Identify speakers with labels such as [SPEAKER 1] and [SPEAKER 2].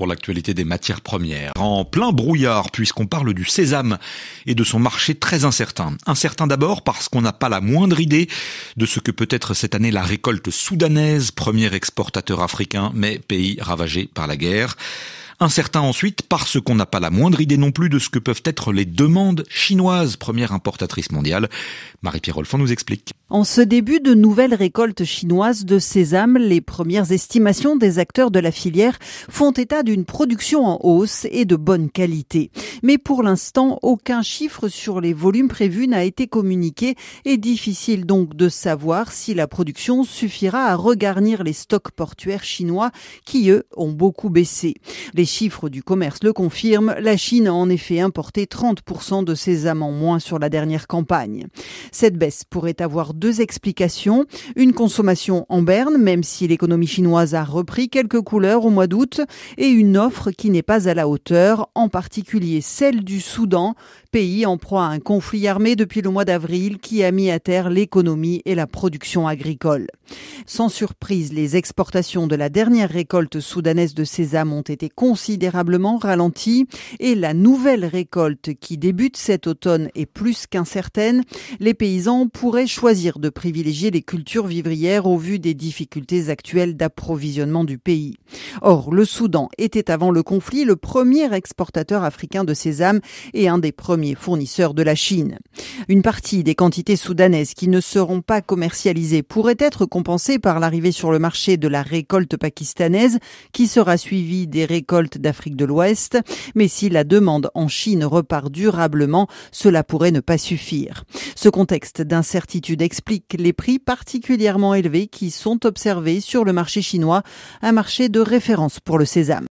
[SPEAKER 1] pour l'actualité des matières premières. En plein brouillard, puisqu'on parle du sésame et de son marché très incertain. Incertain d'abord parce qu'on n'a pas la moindre idée de ce que peut être cette année la récolte soudanaise, premier exportateur africain, mais pays ravagé par la guerre. Incertain ensuite parce qu'on n'a pas la moindre idée non plus de ce que peuvent être les demandes chinoises, première importatrice mondiale. Marie-Pierre Olfan nous explique.
[SPEAKER 2] En ce début de nouvelle récolte chinoise de sésame, les premières estimations des acteurs de la filière font état d'une production en hausse et de bonne qualité. Mais pour l'instant, aucun chiffre sur les volumes prévus n'a été communiqué et difficile donc de savoir si la production suffira à regarnir les stocks portuaires chinois qui, eux, ont beaucoup baissé. Les chiffres du commerce le confirment, la Chine a en effet importé 30% de sésame en moins sur la dernière campagne. Cette baisse pourrait avoir deux explications. Une consommation en berne, même si l'économie chinoise a repris quelques couleurs au mois d'août, et une offre qui n'est pas à la hauteur, en particulier celle du Soudan, pays en proie à un conflit armé depuis le mois d'avril qui a mis à terre l'économie et la production agricole. Sans surprise, les exportations de la dernière récolte soudanaise de sésame ont été considérablement ralenties et la nouvelle récolte qui débute cet automne est plus qu'incertaine. Les paysans pourraient choisir de privilégier les cultures vivrières au vu des difficultés actuelles d'approvisionnement du pays. Or, le Soudan était avant le conflit le premier exportateur africain de sésame et un des premiers fournisseur de la Chine. Une partie des quantités soudanaises qui ne seront pas commercialisées pourrait être compensée par l'arrivée sur le marché de la récolte pakistanaise qui sera suivie des récoltes d'Afrique de l'Ouest. Mais si la demande en Chine repart durablement, cela pourrait ne pas suffire. Ce contexte d'incertitude explique les prix particulièrement élevés qui sont observés sur le marché chinois, un marché de référence pour le sésame.